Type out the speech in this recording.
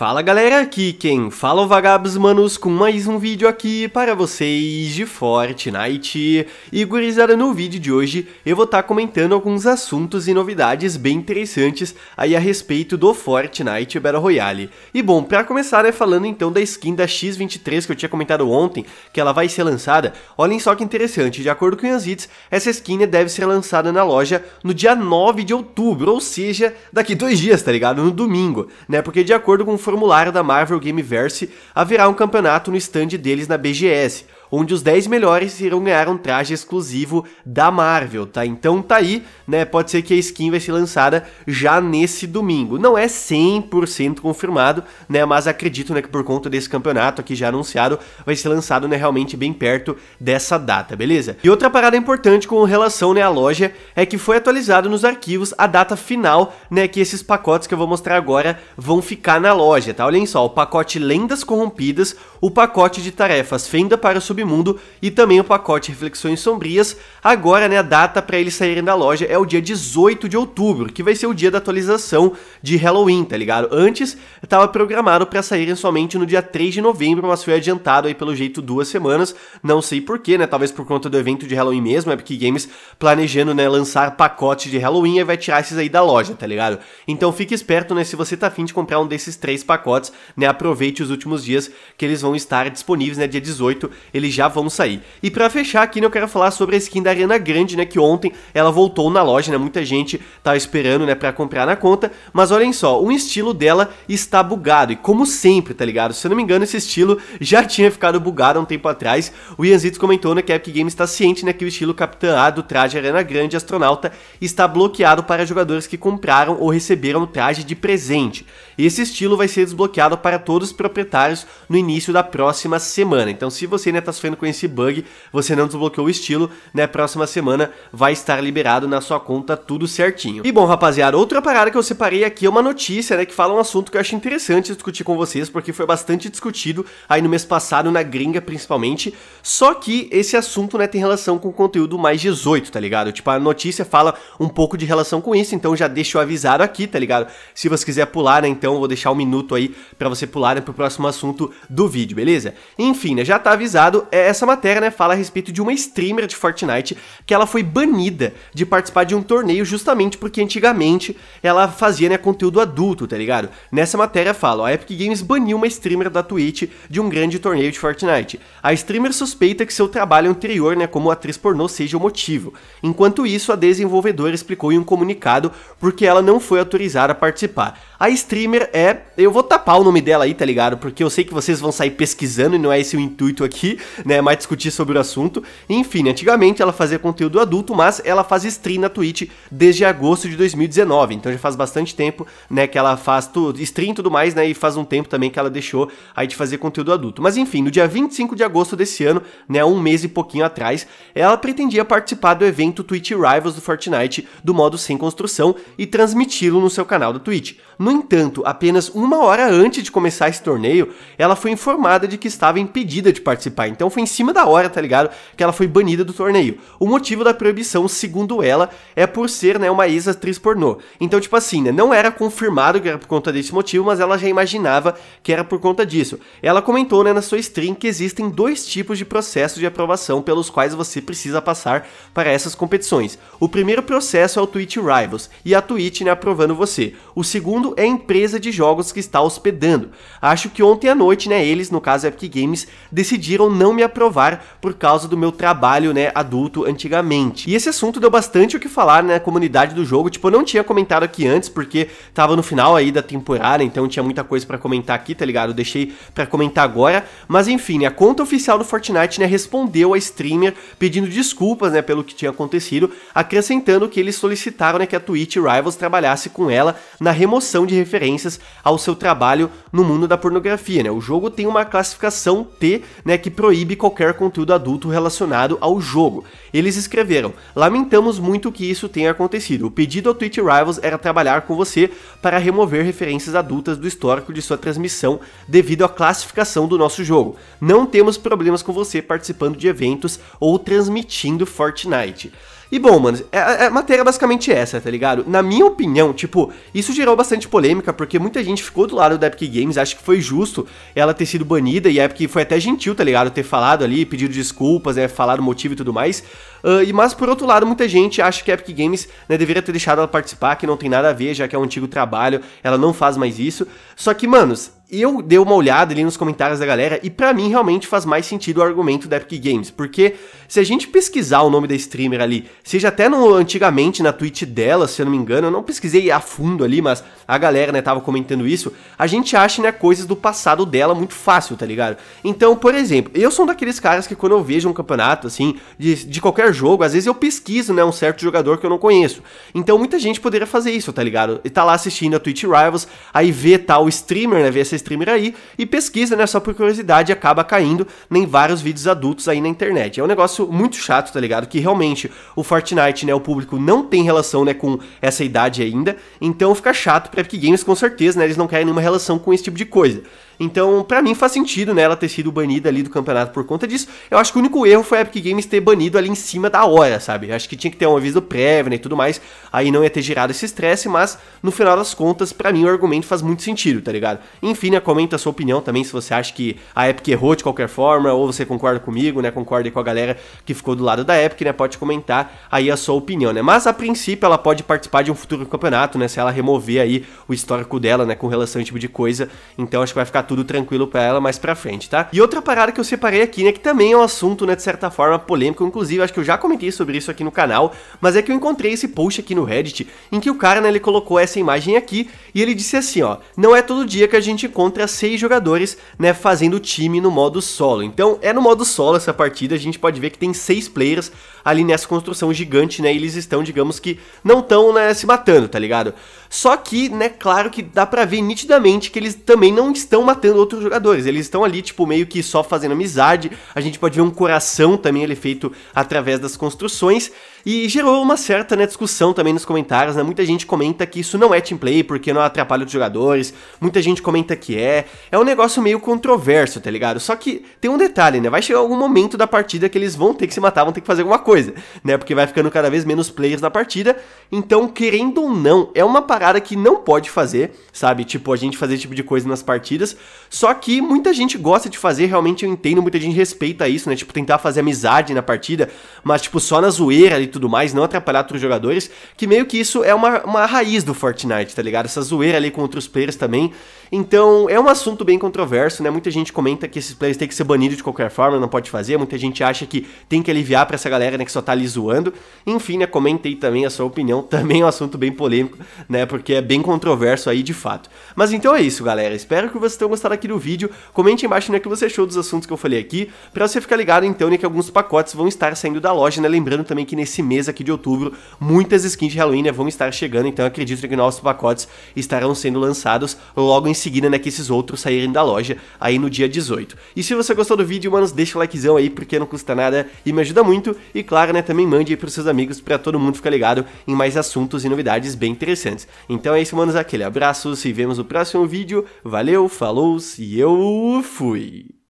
Fala galera, aqui quem fala é o Vagabos Manos com mais um vídeo aqui para vocês de Fortnite. E gurizada, no vídeo de hoje eu vou estar tá comentando alguns assuntos e novidades bem interessantes aí a respeito do Fortnite Battle Royale. E bom, para começar é falando então da skin da X23 que eu tinha comentado ontem, que ela vai ser lançada. Olhem só que interessante, de acordo com o Yanzits, essa skin deve ser lançada na loja no dia 9 de outubro, ou seja, daqui dois dias, tá ligado? No domingo, né? Porque de acordo com o formulário da Marvel Gameverse haverá um campeonato no stand deles na BGS, onde os 10 melhores irão ganhar um traje exclusivo da Marvel, tá? Então tá aí, né? Pode ser que a skin vai ser lançada já nesse domingo. Não é 100% confirmado, né? Mas acredito, né, que por conta desse campeonato aqui já anunciado, vai ser lançado, né, realmente bem perto dessa data, beleza? E outra parada importante com relação, né, à loja é que foi atualizado nos arquivos a data final, né, que esses pacotes que eu vou mostrar agora vão ficar na loja, tá? Olhem só, o pacote Lendas Corrompidas, o pacote de tarefas Fenda para o Sub Submundo e também o pacote Reflexões Sombrias. Agora, né, a data para eles saírem da loja é o dia 18 de outubro, que vai ser o dia da atualização de Halloween, tá ligado? Antes estava programado para saírem somente no dia 3 de novembro, mas foi adiantado aí pelo jeito duas semanas, não sei porquê, né? Talvez por conta do evento de Halloween mesmo, Epic Games planejando, né, lançar pacote de Halloween e vai tirar esses aí da loja, tá ligado? Então fique esperto, né, se você tá afim de comprar um desses três pacotes, né, aproveite os últimos dias que eles vão estar disponíveis, né, dia 18, eles eles já vão sair. E para fechar aqui, né, eu quero falar sobre a skin da Arena Grande, né, que ontem ela voltou na loja, né, muita gente tá esperando, né, para comprar na conta, mas olhem só, o estilo dela está bugado, e como sempre, tá ligado? Se eu não me engano, esse estilo já tinha ficado bugado há um tempo atrás, o Ianzitos comentou, né, que a Epic Games está ciente, né, que o estilo Capitã A do traje Arena Grande Astronauta está bloqueado para jogadores que compraram ou receberam o traje de presente. Esse estilo vai ser desbloqueado para todos os proprietários no início da próxima semana, então se você ainda né, tá satisfeito com esse bug, você não desbloqueou o estilo, né? Próxima semana vai estar liberado na sua conta tudo certinho. E bom, rapaziada, outra parada que eu separei aqui é uma notícia, né? Que fala um assunto que eu acho interessante discutir com vocês, porque foi bastante discutido aí no mês passado, na gringa principalmente. Só que esse assunto, né, tem relação com o conteúdo mais 18, tá ligado? Tipo, a notícia fala um pouco de relação com isso, então já deixo avisado aqui, tá ligado? Se você quiser pular, né, então eu vou deixar um minuto aí para você pular né, pro próximo assunto do vídeo, beleza? Enfim, né, já tá avisado, é, essa matéria, né, fala a respeito de uma streamer de Fortnite que ela foi banida de participar de um torneio justamente porque antigamente ela fazia, né, conteúdo adulto, tá ligado? Nessa matéria fala, a Epic Games baniu uma streamer da Twitch de um grande torneio de Fortnite. A streamer suspeita que seu trabalho anterior, né, como atriz pornô seja o motivo. Enquanto isso, a desenvolvedora explicou em um comunicado porque ela não foi autorizada a participar. A streamer é, eu vou tapar o nome dela aí, tá ligado? Porque eu sei que vocês vão sair pesquisando e não é esse o intuito aqui, né, mais discutir sobre o assunto. Enfim, antigamente ela fazia conteúdo adulto, mas ela faz stream na Twitch desde agosto de 2019. Então já faz bastante tempo, né, que ela faz tudo, stream e tudo mais, né, e faz um tempo também que ela deixou aí de fazer conteúdo adulto. Mas enfim, no dia 25 de agosto desse ano, né, um mês e pouquinho atrás, ela pretendia participar do evento Twitch Rivals do Fortnite do modo sem construção e transmiti-lo no seu canal da Twitch. No entanto, apenas uma hora antes de começar esse torneio, ela foi informada de que estava impedida de participar, então, então foi em cima da hora, tá ligado? Que ela foi banida do torneio. O motivo da proibição, segundo ela, é por ser, né, uma ex-atriz pornô. Então, tipo assim, né, não era confirmado que era por conta desse motivo, mas ela já imaginava que era por conta disso. Ela comentou, né, na sua stream que existem dois tipos de processos de aprovação pelos quais você precisa passar para essas competições. O primeiro processo é o Twitch Rivals, e a Twitch, né, aprovando você. O segundo é a empresa de jogos que está hospedando. Acho que ontem à noite, né, eles, no caso Epic Games, decidiram não não me aprovar por causa do meu trabalho, né, adulto antigamente. E esse assunto deu bastante o que falar né, na né, comunidade do jogo, tipo, eu não tinha comentado aqui antes porque tava no final aí da temporada, então tinha muita coisa para comentar aqui, tá ligado? Eu deixei para comentar agora, mas enfim, né, a conta oficial do Fortnite, né, respondeu a streamer pedindo desculpas, né, pelo que tinha acontecido, acrescentando que eles solicitaram, né, que a Twitch Rivals trabalhasse com ela na remoção de referências ao seu trabalho no mundo da pornografia, né? O jogo tem uma classificação T, né, que proíbe proíbe qualquer conteúdo adulto relacionado ao jogo. Eles escreveram: Lamentamos muito que isso tenha acontecido. O pedido ao Twitch Rivals era trabalhar com você para remover referências adultas do histórico de sua transmissão devido à classificação do nosso jogo. Não temos problemas com você participando de eventos ou transmitindo Fortnite. E bom, mano, a, é, é, é, matéria é basicamente essa, tá ligado? Na minha opinião, tipo, isso gerou bastante polêmica, porque muita gente ficou do lado da Epic Games, acho que foi justo ela ter sido banida, e a Epic foi até gentil, tá ligado? Ter falado ali, pedido desculpas, né, Falar o motivo e tudo mais. Uh, e Mas, por outro lado, muita gente acha que a Epic Games né, deveria ter deixado ela participar, que não tem nada a ver, já que é um antigo trabalho, ela não faz mais isso. Só que, manos, eu dei uma olhada ali nos comentários da galera e para mim realmente faz mais sentido o argumento da Epic Games, porque se a gente pesquisar o nome da streamer ali, seja até no antigamente na Twitch dela, se eu não me engano, eu não pesquisei a fundo ali, mas a galera né tava comentando isso, a gente acha né coisas do passado dela muito fácil, tá ligado? Então, por exemplo, eu sou um daqueles caras que quando eu vejo um campeonato assim de, de qualquer jogo, às vezes eu pesquiso né um certo jogador que eu não conheço. Então, muita gente poderia fazer isso, tá ligado? E tá lá assistindo a Twitch Rivals, aí vê tal streamer, né, vê essa streamer aí e pesquisa, né? Só por curiosidade acaba caindo nem vários vídeos adultos aí na internet. É um negócio muito chato, tá ligado? Que realmente o Fortnite, né? O público não tem relação, né? Com essa idade ainda. Então fica chato pra Epic Games, com certeza, né? Eles não querem nenhuma relação com esse tipo de coisa. Então, para mim faz sentido, né, ela ter sido banida ali do campeonato por conta disso. Eu acho que o único erro foi a Epic Games ter banido ali em cima da hora, sabe? Eu acho que tinha que ter um aviso prévio né, e tudo mais, aí não ia ter gerado esse estresse, mas no final das contas, para mim o argumento faz muito sentido, tá ligado? Enfim, né, comenta a sua opinião também se você acha que a Epic errou de qualquer forma ou você concorda comigo, né, concorda com a galera que ficou do lado da Epic, né, pode comentar aí a sua opinião, né? Mas a princípio ela pode participar de um futuro campeonato, né, se ela remover aí o histórico dela, né, com relação a esse tipo de coisa. Então acho que vai ficar tudo tranquilo para ela mais pra frente, tá? E outra parada que eu separei aqui, né, que também é um assunto, né, de certa forma polêmico, inclusive, acho que eu já comentei sobre isso aqui no canal, mas é que eu encontrei esse post aqui no Reddit, em que o cara, né, ele colocou essa imagem aqui e ele disse assim, ó, não é todo dia que a gente encontra seis jogadores, né, fazendo time no modo solo. Então, é no modo solo essa partida, a gente pode ver que tem seis players ali nessa construção gigante, né, e eles estão, digamos que, não estão, né, se matando, tá ligado? Só que, né, claro que dá pra ver nitidamente que eles também não estão matando matando outros jogadores. Eles estão ali, tipo, meio que só fazendo amizade. A gente pode ver um coração também, ele é feito através das construções. E gerou uma certa né, discussão também nos comentários, né? Muita gente comenta que isso não é team play porque não atrapalha os jogadores, muita gente comenta que é. É um negócio meio controverso, tá ligado? Só que tem um detalhe, né? Vai chegar algum momento da partida que eles vão ter que se matar, vão ter que fazer alguma coisa, né? Porque vai ficando cada vez menos players na partida. Então, querendo ou não, é uma parada que não pode fazer, sabe? Tipo, a gente fazer esse tipo de coisa nas partidas. Só que muita gente gosta de fazer, realmente eu entendo, muita gente respeita isso, né? Tipo, tentar fazer amizade na partida, mas tipo, só na zoeira ali tudo mais, não atrapalhar outros jogadores, que meio que isso é uma, uma raiz do Fortnite, tá ligado? Essa zoeira ali com outros players também então, é um assunto bem controverso, né? Muita gente comenta que esses players têm que ser banidos de qualquer forma, não pode fazer. Muita gente acha que tem que aliviar para essa galera, né, que só tá ali zoando. Enfim, né, comentei também a sua opinião, também é um assunto bem polêmico, né, porque é bem controverso aí de fato. Mas então é isso, galera. Espero que vocês tenham gostado aqui do vídeo. Comente embaixo, né, o que você achou dos assuntos que eu falei aqui, para você ficar ligado então, né, que alguns pacotes vão estar saindo da loja, né? Lembrando também que nesse mês aqui de outubro, muitas skins de Halloween né, vão estar chegando, então acredito que novos pacotes estarão sendo lançados logo em seguida, né, que esses outros saírem da loja aí no dia 18. E se você gostou do vídeo, manos, deixa o likezão aí, porque não custa nada e me ajuda muito. E claro, né, também mande aí pros seus amigos para todo mundo ficar ligado em mais assuntos e novidades bem interessantes. Então é isso, manos, aquele abraço, se vemos no próximo vídeo. Valeu, falou e eu fui!